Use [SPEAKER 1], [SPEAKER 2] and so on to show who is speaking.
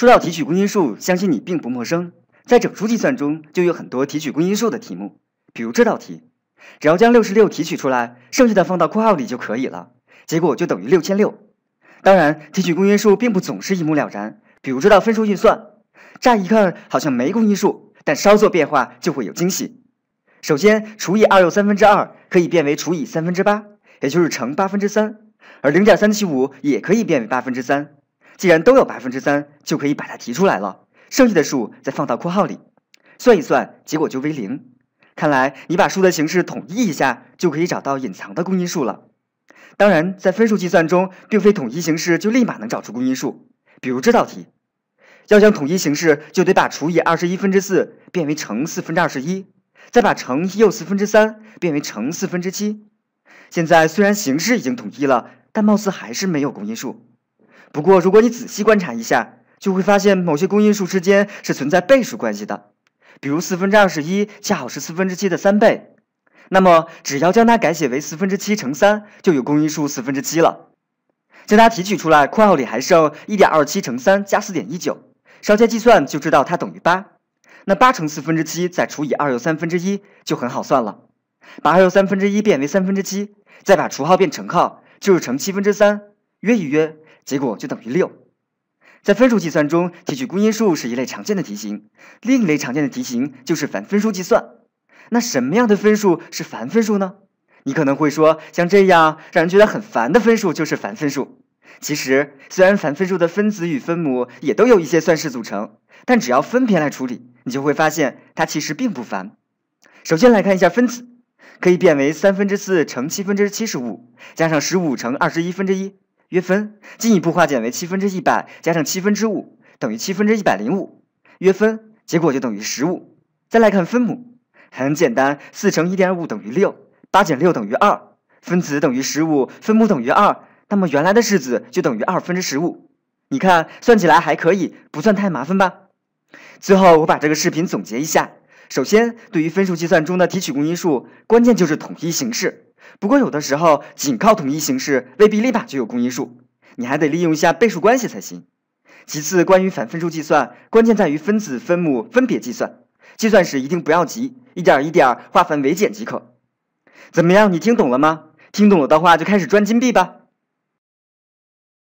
[SPEAKER 1] 说到提取公因数，相信你并不陌生。在整数计算中，就有很多提取公因数的题目，比如这道题，只要将六十六提取出来，剩下的放到括号里就可以了，结果就等于六千六。当然，提取公因数并不总是一目了然，比如这道分数运算，乍一看好像没公因数，但稍作变化就会有惊喜。首先，除以二又三分之二可以变为除以三分之八，也就是乘八分之三，而零点三七五也可以变为八分之三。既然都有百分之三，就可以把它提出来了，剩下的数再放到括号里，算一算，结果就为零。看来你把数的形式统一一下，就可以找到隐藏的公因数了。当然，在分数计算中，并非统一形式就立马能找出公因数。比如这道题，要想统一形式，就得把除以二十一分之四变为乘四分之二十一，再把乘又四分之三变为乘四分之七。现在虽然形式已经统一了，但貌似还是没有公因数。不过，如果你仔细观察一下，就会发现某些公因数之间是存在倍数关系的。比如四分之二十一恰好是四分之七的三倍，那么只要将它改写为四分之七乘三，就有公因数四分之七了。将它提取出来，括号里还剩一点二七乘三加四点一九，稍加计算就知道它等于八。那八乘四分之七再除以二又三分之一就很好算了。把二又三分之一变为三分之七，再把除号变乘号，就是乘七分之三，约一约。结果就等于六。在分数计算中，提取公因数是一类常见的题型，另一类常见的题型就是反分数计算。那什么样的分数是反分数呢？你可能会说，像这样让人觉得很烦的分数就是反分数。其实，虽然反分数的分子与分母也都有一些算式组成，但只要分别来处理，你就会发现它其实并不烦。首先来看一下分子，可以变为三分之四乘七分之七十五加上十五乘二十一分之一。约分，进一步化简为七分之一百加上七分之五，等于七分之一百零五，约分结果就等于十五。再来看分母，很简单，四乘一点五等于六，八减六等于二，分子等于十五，分母等于二，那么原来的式子就等于二分之十五。你看，算起来还可以，不算太麻烦吧？最后我把这个视频总结一下：首先，对于分数计算中的提取公因数，关键就是统一形式。不过有的时候，仅靠统一形式未必立马就有公因数，你还得利用一下倍数关系才行。其次，关于反分数计算，关键在于分子分母分别计算，计算时一定不要急，一点一点化繁为简即可。怎么样，你听懂了吗？听懂了的话，就开始赚金币吧。